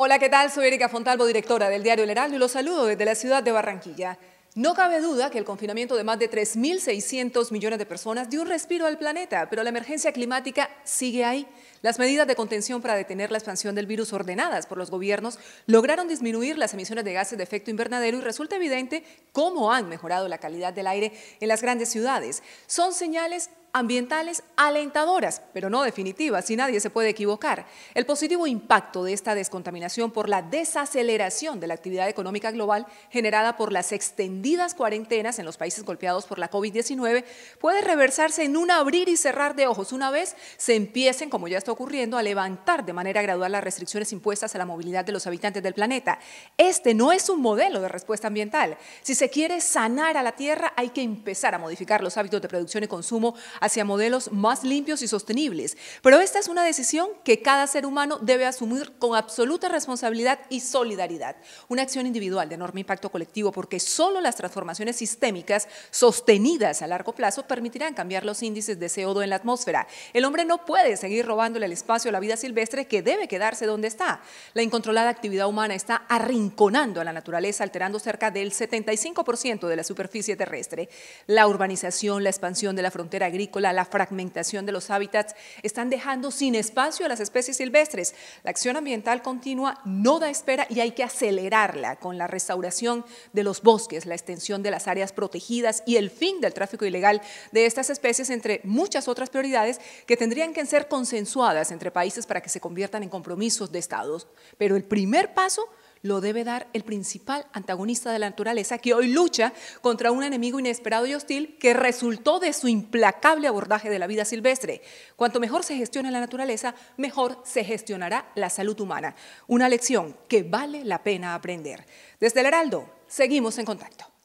Hola, ¿qué tal? Soy Erika Fontalvo, directora del diario El Heraldo y los saludo desde la ciudad de Barranquilla. No cabe duda que el confinamiento de más de 3.600 millones de personas dio un respiro al planeta, pero la emergencia climática sigue ahí. Las medidas de contención para detener la expansión del virus ordenadas por los gobiernos lograron disminuir las emisiones de gases de efecto invernadero y resulta evidente cómo han mejorado la calidad del aire en las grandes ciudades. Son señales ambientales alentadoras, pero no definitivas, y nadie se puede equivocar. El positivo impacto de esta descontaminación por la desaceleración de la actividad económica global generada por las extendidas cuarentenas en los países golpeados por la COVID-19 puede reversarse en un abrir y cerrar de ojos una vez se empiecen, como ya está ocurriendo, a levantar de manera gradual las restricciones impuestas a la movilidad de los habitantes del planeta. Este no es un modelo de respuesta ambiental. Si se quiere sanar a la Tierra, hay que empezar a modificar los hábitos de producción y consumo hacia modelos más limpios y sostenibles. Pero esta es una decisión que cada ser humano debe asumir con absoluta responsabilidad y solidaridad. Una acción individual de enorme impacto colectivo, porque solo las transformaciones sistémicas sostenidas a largo plazo permitirán cambiar los índices de CO2 en la atmósfera. El hombre no puede seguir robándole el espacio a la vida silvestre que debe quedarse donde está. La incontrolada actividad humana está arrinconando a la naturaleza, alterando cerca del 75% de la superficie terrestre. La urbanización, la expansión de la frontera agrícola, la fragmentación de los hábitats, están dejando sin espacio a las especies silvestres. La acción ambiental continua no da espera y hay que acelerarla con la restauración de los bosques, la extensión de las áreas protegidas y el fin del tráfico ilegal de estas especies, entre muchas otras prioridades que tendrían que ser consensuadas entre países para que se conviertan en compromisos de Estados. Pero el primer paso lo debe dar el principal antagonista de la naturaleza que hoy lucha contra un enemigo inesperado y hostil que resultó de su implacable abordaje de la vida silvestre. Cuanto mejor se gestiona la naturaleza, mejor se gestionará la salud humana. Una lección que vale la pena aprender. Desde el Heraldo, seguimos en contacto.